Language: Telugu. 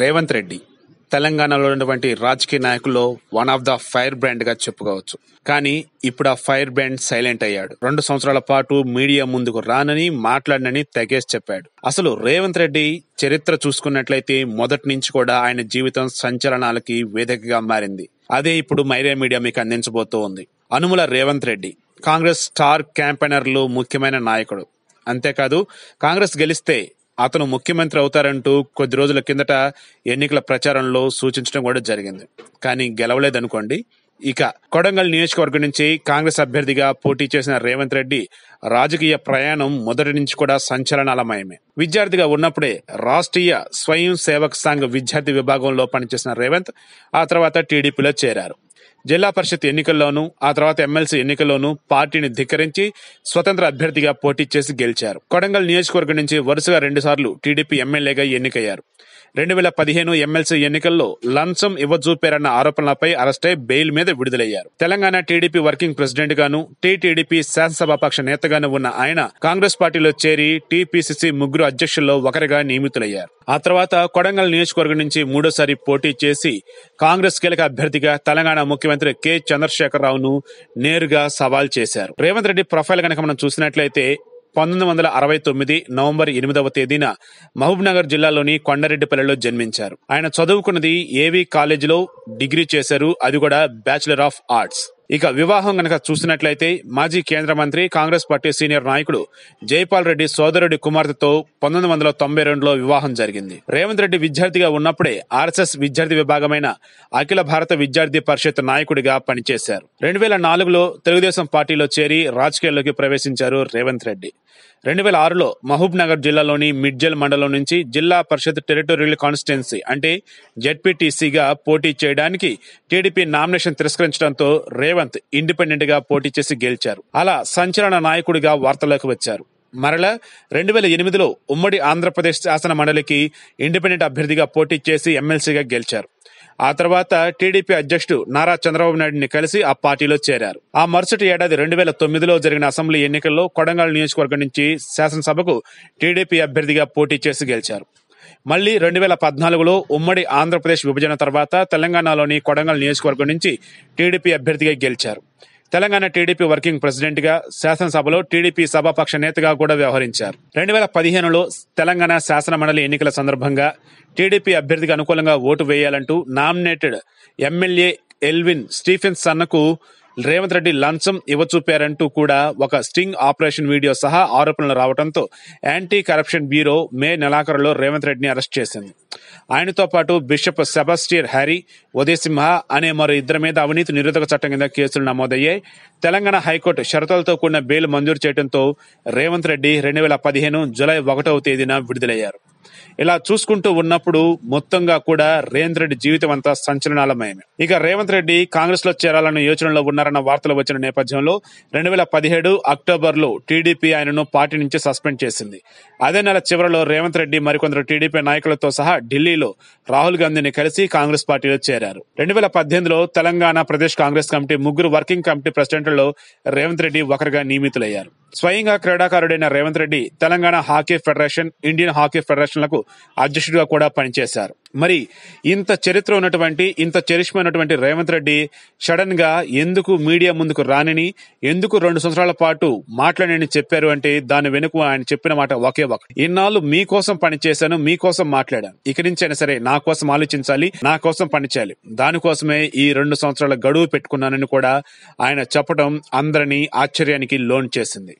రేవంత్ రెడ్డి తెలంగాణలో ఉన్నటువంటి రాజకీయ నాయకుల్లో one of the fire brand గా చెప్పుకోవచ్చు కానీ ఇప్పుడు ఆ ఫైర్ బ్రాండ్ సైలెంట్ అయ్యాడు రెండు సంవత్సరాల పాటు మీడియా ముందుకు రానని మాట్లాడనని తెగేసి చెప్పాడు అసలు రేవంత్ రెడ్డి చరిత్ర చూసుకున్నట్లయితే మొదటి నుంచి కూడా ఆయన జీవితం సంచలనాలకి వేదికగా మారింది అదే ఇప్పుడు మైరే మీడియా మీకు అందించబోతూ ఉంది అనుముల రేవంత్ రెడ్డి కాంగ్రెస్ స్టార్ క్యాంపెనర్లు ముఖ్యమైన నాయకుడు అంతేకాదు కాంగ్రెస్ గెలిస్తే అతను ముఖ్యమంత్రి అవుతారంటూ కొద్ది రోజుల కిందట ఎన్నికల ప్రచారంలో సూచించడం కూడా జరిగింది కానీ గెలవలేదనుకోండి ఇక కొడంగల్ నియోజకవర్గం నుంచి కాంగ్రెస్ అభ్యర్థిగా పోటీ చేసిన రేవంత్ రెడ్డి రాజకీయ ప్రయాణం మొదటి నుంచి కూడా సంచలనాలమయమే విద్యార్థిగా ఉన్నప్పుడే రాష్ట్రీయ స్వయం సేవక్ సంఘ్ విద్యార్థి విభాగంలో పనిచేసిన రేవంత్ ఆ తర్వాత టీడీపీలో చేరారు జిల్లా పరిషత్ ఎన్నికల్లోనూ ఆ తర్వాత ఎమ్మెల్సీ ఎన్నికల్లోనూ పార్టీని ధిక్కరించి స్వతంత్ర అభ్యర్థిగా పోటీ చేసి గెలిచారు కొడంగల్ నియోజకవర్గం నుంచి వరుసగా రెండుసార్లు టీడీపీ ఎమ్మెల్యేగా ఎన్నికయ్యారు రెండు వేల పదిహేను ఎమ్మెల్సీ ఎన్నికల్లో లంచం ఇవ్వజూపారన్న ఆరోపణలపై అరెస్టై బెయిల్ మీద విడుదలయ్యారు తెలంగాణ టీడీపీ వర్కింగ్ ప్రెసిడెంట్ గాను టీటీడీపీ శాసనసభాపక్ష నేతగాను ఉన్న ఆయన కాంగ్రెస్ పార్టీలో చేరి టీపీసీసీ ముగ్గురు అధ్యక్షుల్లో ఒకరిగా నియమితులయ్యారు ఆ తర్వాత కొడంగల్ నియోజకవర్గం నుంచి మూడోసారి పోటీ చేసి కాంగ్రెస్ కీలక అభ్యర్థిగా తెలంగాణ ముఖ్యమంత్రి కె చంద్రశేఖరరావును నేరుగా సవాల్ చేశారు రేవంత్ రెడ్డి ప్రొఫైల్ కనుక మనం చూసినట్లయితే పంతొమ్మిది వందల అరవై తొమ్మిది నవంబర్ ఎనిమిదవ తేదీన మహబూబ్నగర్ జిల్లాలోని కొండరెడ్డిపల్లెలో జన్మించారు ఆయన చదువుకున్నది ఏవి కాలేజీలో డిగ్రీ చేశారు అది కూడా బ్యాచిలర్ ఆఫ్ ఆర్ట్స్ ఇక వివాహం గనక చూసినట్లయితే మాజీ కేంద్ర మంత్రి కాంగ్రెస్ పార్టీ సీనియర్ నాయకుడు జైపాల్ రెడ్డి సోదరుడి కుమార్తెతో పంతొమ్మిది వందల తొంభై రెండులో వివాహం జరిగింది రేవంత్ రెడ్డి విద్యార్థిగా ఉన్నప్పుడే ఆర్ఎస్ఎస్ విద్యార్థి విభాగమైన అఖిల భారత విద్యార్థి పరిషత్ నాయకుడిగా పనిచేశారు రెండు వేల నాలుగులో తెలుగుదేశం పార్టీలో చేరి రాజకీయాల్లోకి ప్రవేశించారు రేవంత్ రెడ్డి రెండు వేల ఆరులో మహబూబ్ నగర్ జిల్లాలోని మిడ్జల్ మండలం నుంచి జిల్లా పరిషత్ టెరిటోరియల్ కాన్స్టిట్యున్సీ అంటే జెడ్పీటీసీగా పోటీ చేయడానికి టీడీపీ నామినేషన్ తిరస్కరించడంతో రేవంత్ ఇండిపెండెంట్ గా పోటీ చేసి గెలిచారు అలా సంచలన నాయకుడిగా వార్తలోకి వచ్చారు మరల రెండు వేల ఎనిమిదిలో ఉమ్మడి ఆంధ్రప్రదేశ్ శాసన మండలికి ఇండిపెండెంట్ అభ్యర్థిగా పోటీ చేసి ఎమ్మెల్సీగా గెలిచారు ఆ తర్వాత టీడీపీ అధ్యక్షుడు నారా చంద్రబాబు నాయుడిని కలిసి ఆ పార్టీలో చేరారు ఆ మరుసటి ఏడాది రెండు వేల తొమ్మిదిలో జరిగిన అసెంబ్లీ ఎన్నికల్లో కొడంగల్ నియోజకవర్గం నుంచి శాసనసభకు టీడీపీ అభ్యర్థిగా పోటీ చేసి గెలిచారు మళ్లీ రెండు వేల పద్నాలుగులో ఉమ్మడి ఆంధ్రప్రదేశ్ విభజన తర్వాత తెలంగాణలోని కొడంగల్ నియోజకవర్గం నుంచి టీడీపీ అభ్యర్థిగా గెలిచారు తెలంగాణ టీడీపీ వర్కింగ్ ప్రెసిడెంట్ గా శాసనసభలో టీడీపీ సభాపక్ష నేతగా కూడా వ్యవహరించారు రెండు వేల పదిహేనులో తెలంగాణ శాసనమండలి ఎన్నికల సందర్భంగా టీడీపీ అభ్యర్థికి అనుకూలంగా ఓటు వేయాలంటూ నామినేటెడ్ ఎమ్మెల్యే ఎల్విన్ స్టీఫెన్స్ సన్నకు రేవంత్ రెడ్డి లంచం ఇవ్వచూపారంటూ కూడా ఒక స్టింగ్ ఆపరేషన్ వీడియో సహా ఆరోపణలు రావడంతో యాంటీ కరప్షన్ బ్యూరో మే నెలాఖరులో రేవంత్ రెడ్డిని అరెస్ట్ చేసింది ఆయనతో పాటు బిషప్ సెబాస్టియర్ హ్యారీ ఉదయసింహ అనే మరో ఇద్దరి మీద అవినీతి నిరోధక చట్టం కింద కేసులు నమోదయ్యాయి తెలంగాణ హైకోర్టు షరతులతో కూడిన బెయిల్ మంజూరు చేయడంతో రేవంత్ రెడ్డి రెండు వేల పదిహేను జులై ఒకటవ తేదీన విడుదలయ్యారు ఇలా చూసుకుంటూ ఉన్నప్పుడు మొత్తంగా కూడా రేవంత్ రెడ్డి జీవితం అంతా సంచలనాలమయమే ఇక రేవంత్ రెడ్డి కాంగ్రెస్ లో చేరాలన్న యోచనలో ఉన్నారన్న వార్తలు వచ్చిన నేపథ్యంలో రెండు వేల పదిహేడు అక్టోబర్ లో టీడీపీ ఆయనను పార్టీ నుంచి సస్పెండ్ చేసింది అదే నెల చివరిలో రేవంత్ రెడ్డి మరికొందరు టీడీపీ నాయకులతో సహా ఢిల్లీలో రాహుల్ గాంధీని కలిసి కాంగ్రెస్ పార్టీలో చేరారు రెండు వేల పద్దెనిమిదిలో తెలంగాణ ప్రదేశ్ కాంగ్రెస్ కమిటీ ముగ్గురు వర్కింగ్ కమిటీ ప్రెసిడెంట్లలో రేవంత్ రెడ్డి ఒకరిగా నియమితులయ్యారు స్వయంగా క్రీడాకారుడైన Revanth Reddy Telangana hockey federation Indian hockey ఫెడరేషన్లకు అధ్యక్షుడిగా కూడా పనిచేశారు మరి ఇంత చరిత్ర ఉన్నటువంటి ఇంత చరిష్మ ఉన్నటువంటి రేవంత్ రెడ్డి సడన్ గా ఎందుకు మీడియా ముందుకు రానని ఎందుకు రెండు సంవత్సరాల పాటు మాట్లాడని చెప్పారు అంటే దాని వెనుక ఆయన చెప్పిన మాట ఒకే ఒక ఇన్నాళ్ళు మీకోసం పనిచేశాను మీకోసం మాట్లాడాను ఇక నుంచి అయినా సరే నా కోసం ఆలోచించాలి నా కోసం పనిచేయాలి దానికోసమే ఈ రెండు సంవత్సరాల గడువు పెట్టుకున్నానని కూడా ఆయన చెప్పడం అందరినీ ఆశ్చర్యానికి లోన్ చేసింది